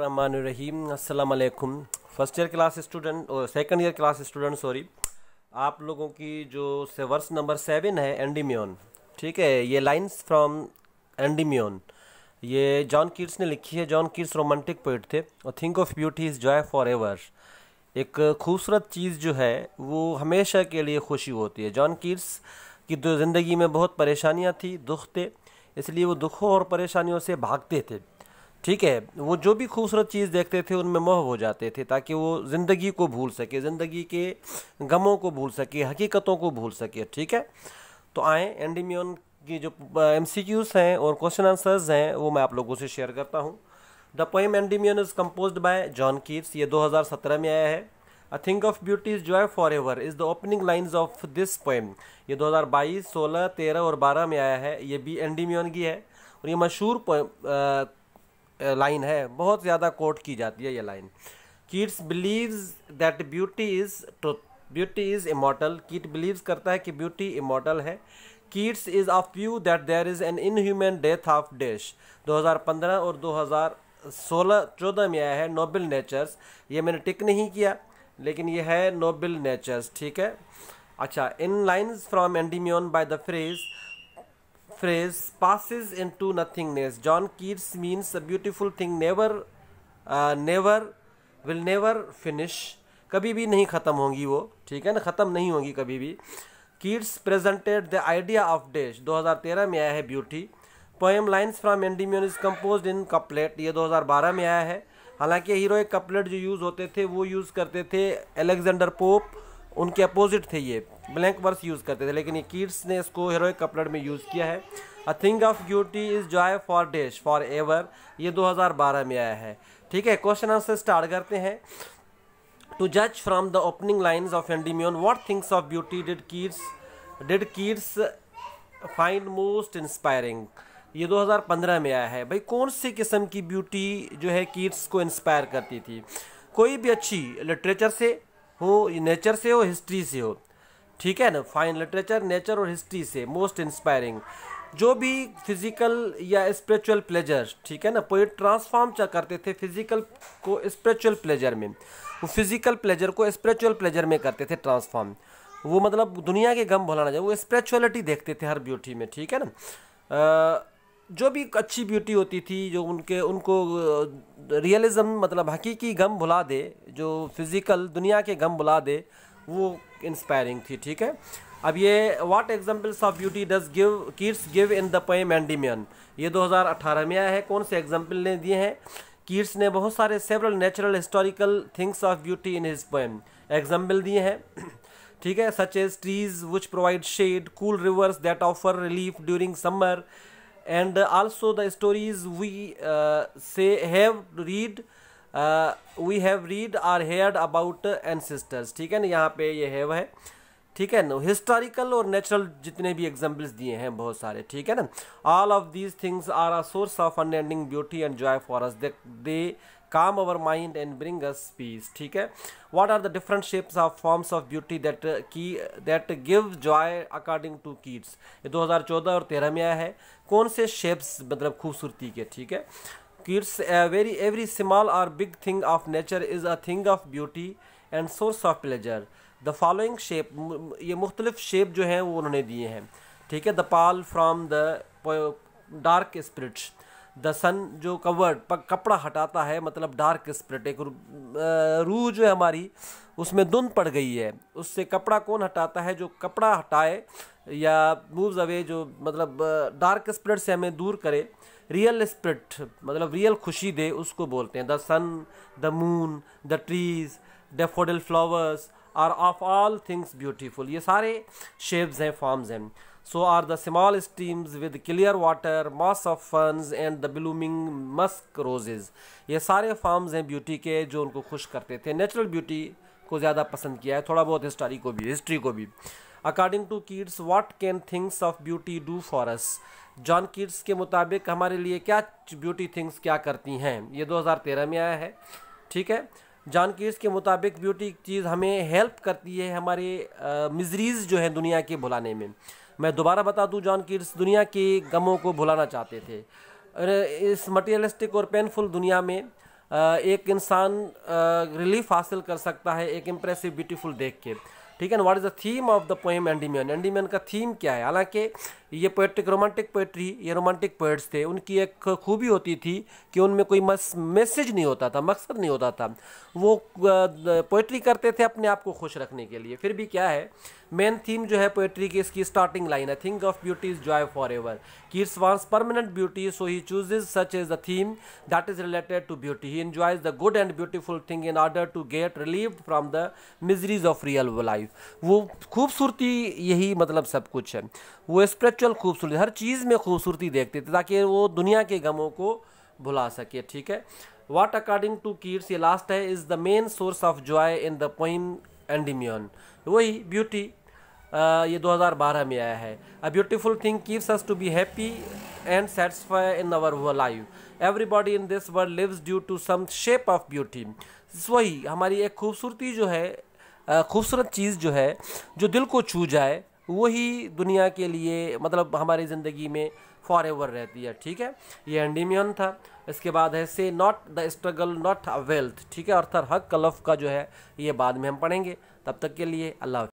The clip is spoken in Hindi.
रहीम अस्सलाम वालेकुम फर्स्ट ईयर क्लास स्टूडेंट और second year class student sorry आप लोगों की जो से नंबर सेवन है एंडीमियन ठीक है ये लाइंस फ्रॉम एंडीमियन ये जॉन किड्स ने लिखी है जॉन किड्स रोमांटिक पोइट थे और thing of beauty is joy forever एक खूबसूरत चीज़ जो है वो हमेशा के लिए खुशी होती है जॉन किड्स की जो ज़िंदगी में बहुत परेशानियाँ थी दुख थे इसलिए वो दुखों और परेशानियों से भागते थे ठीक है वो जो भी खूबसूरत चीज़ देखते थे उनमें मोह हो जाते थे ताकि वो ज़िंदगी को भूल सके ज़िंदगी के गमों को भूल सके हकीकतों को भूल सके ठीक है तो आए एंडीमियन की जो एम हैं और क्वेश्चन आंसर्स हैं वो मैं आप लोगों से शेयर करता हूँ the poem Endymion is compose by John Keats ये 2017 में आया है a thing of beauty is joy forever is the opening lines of this poem ये 2022, 16, 13 और 12 में आया है ये भी एंडीमियन की है और ये मशहूर लाइन है बहुत ज़्यादा कोट की जाती है ये line Keats believes that beauty is beauty is immortal Keats believes करता है कि ब्यूटी इमोटल है Keats is of view that there is an inhuman death of dash 2015 और 2016 14 में आया है नोबल नेचर्स ये मैंने टिक नहीं किया लेकिन ये है नोबल नेचर्स ठीक है अच्छा in lines from Endymion by the phrase phrase passes into nothingness. John Keats means a beautiful thing never, uh, never, will never finish. कभी भी नहीं ख़त्म होंगी वो ठीक है ना ख़त्म नहीं होंगी कभी भी Keats presented the idea of dash 2013 में आया है beauty poem lines from Endymion is compose in couplet ये 2012 में आया है हालांकि हीरो एक कपलेट जो यूज़ होते थे वो यूज़ करते थे एलेक्जेंडर पोप उनके अपोजिट थे ये ब्लैंक वर्स यूज़ करते थे लेकिन ये किड्स ने इसको हीरोइक कपलर में यूज़ किया है a thing of beauty is joy for dash forever ये 2012 में आया है ठीक है क्वेश्चन आंसर स्टार्ट करते हैं टू जज from the opening lines of Endymion what things of beauty did Keats did Keats find most inspiring ये 2015 में आया है भाई कौन सी किस्म की ब्यूटी जो है किड्स को इंस्पायर करती थी कोई भी अच्छी लिटरेचर से हो नेचर से हो हिस्ट्री से हो ठीक है ना फाइन लिटरेचर नेचर और हिस्ट्री से मोस्ट इंस्पायरिंग जो भी फिजिकल या स्पिरिचुअल प्लेजर ठीक है ना पोइट ट्रांसफॉर्म करते थे फिजिकल को स्पिरिचुअल प्लेजर में वो फिजिकल प्लेजर को स्पिरिचुअल प्लेजर में करते थे ट्रांसफॉर्म वो मतलब दुनिया के गम भुलाना चाहिए वो स्पिरिचुअलिटी देखते थे हर ब्यूटी में ठीक है ना आ, जो भी अच्छी ब्यूटी होती थी जो उनके उनको रियलिज़म मतलब हकीकी गम भुला दे जो फिज़िकल दुनिया के गम भुला दे वो इंस्पायरिंग थी ठीक है अब ये what examples of beauty does give Keats give in the poem Endymion ये 2018 में आया है कौन से एग्जाम्पल ने दिए हैं कीर्स ने बहुत सारे several natural historical things of beauty in his poem example दिए हैं ठीक है such as trees which provide shade cool rivers that offer relief during summer and also the stories we uh, say have read we have read or hear about ancestors ठीक है ना यहाँ पे ये हैव है ठीक है ना हिस्टोरिकल और नेचुरल जितने भी एग्जाम्पल्स दिए हैं बहुत सारे ठीक है ना all of these things are a source of unending beauty and joy for us they calm our mind and bring us peace ठीक है what are the different shapes of forms of beauty that की that give joy according to Keats ये 2014 और 13 में आया है कौन से शेप्स मतलब खूबसूरती के ठीक है किड्स वेरी एवरी स्मॉल और big thing of nature is a thing of beauty and source of pleasure the following shape ये मुख्तलिफ शेप जो हैं वो उन्होंने दिए हैं ठीक है the pall from the dark spirits the sun जो कवर्ड पर कपड़ा हटाता है मतलब डार्क स्प्रिट एक रूह जो है हमारी उसमें धुंध पड़ गई है उससे कपड़ा कौन हटाता है जो कपड़ा हटाए या मूव्स अवे जो मतलब डार्क स्प्रिट से हमें दूर करे रियल स्प्रिट मतलब रियल खुशी दे उसको बोलते हैं the sun the moon the trees daffodil flowers are of all things beautiful ये सारे शेप्स हैं फॉर्म्स हैं So are the small streams with clear water, mass of ferns and the blooming musk roses. ये सारे फार्म्स हैं ब्यूटी के जो उनको खुश करते थे नेचुरल ब्यूटी को ज़्यादा पसंद किया है थोड़ा बहुत हिस्ट्री को भी हिस्ट्री को भी according to Keats what can things of beauty do for us John Keats के मुताबिक हमारे लिए क्या ब्यूटी थिंग्स क्या करती हैं ये 2013 में आया है ठीक है जॉन किड्स के मुताबिक ब्यूटी चीज़ हमें हेल्प करती है हमारे मिजरीज़ जो है दुनिया के भुलाने में मैं दोबारा बता दूं जॉन कि इस दुनिया के गमों को भुलाना चाहते थे इस मटेरियलिस्टिक और पेनफुल दुनिया में एक इंसान रिलीफ हासिल कर सकता है एक इम्प्रेसिव ब्यूटीफुल देख के ठीक है ना what is the theme of the poem Endymion Endymion का थीम क्या है हालांकि ये पोएट्रिक रोमांटिक पोएट्री ये रोमांटिक पोएट्स थे उनकी एक खूबी होती थी कि उनमें कोई मैसेज नहीं होता था मकसद नहीं होता था वो पोएट्री करते थे अपने आप को खुश रखने के लिए फिर भी क्या है मेन थीम जो है पोएट्री की इसकी स्टार्टिंग लाइन है thing of beauty is joy forever Keats wants permanent beauty so he chooses such is the theme that is related to beauty he enjoys the good and beautiful thing in order to get relieve from the miseries of real life वो खूबसूरती यही मतलब सब कुछ है वो स्पिरिचुअल खूबसूरती हर चीज़ में खूबसूरती देखते थे ताकि वो दुनिया के गमों को भुला सके ठीक है वाट अकॉर्डिंग टू कीट्स ये लास्ट है is the main source of joy in the poem Endymion वही ब्यूटी ये 2012 में आया है a beautiful thing keeps us to be happy and satisfy in our life everybody in this world lives due to some shape of beauty वही हमारी एक खूबसूरती जो है खूबसूरत चीज़ जो है जो दिल को छू जाए वही दुनिया के लिए मतलब हमारी ज़िंदगी में फॉर एवर रहती है ठीक है ये एंडीमियन था इसके बाद है say not the struggle not wealth ठीक है अर्थर हक कलफ का जो है ये बाद में हम पढ़ेंगे तब तक के लिए अल्लाह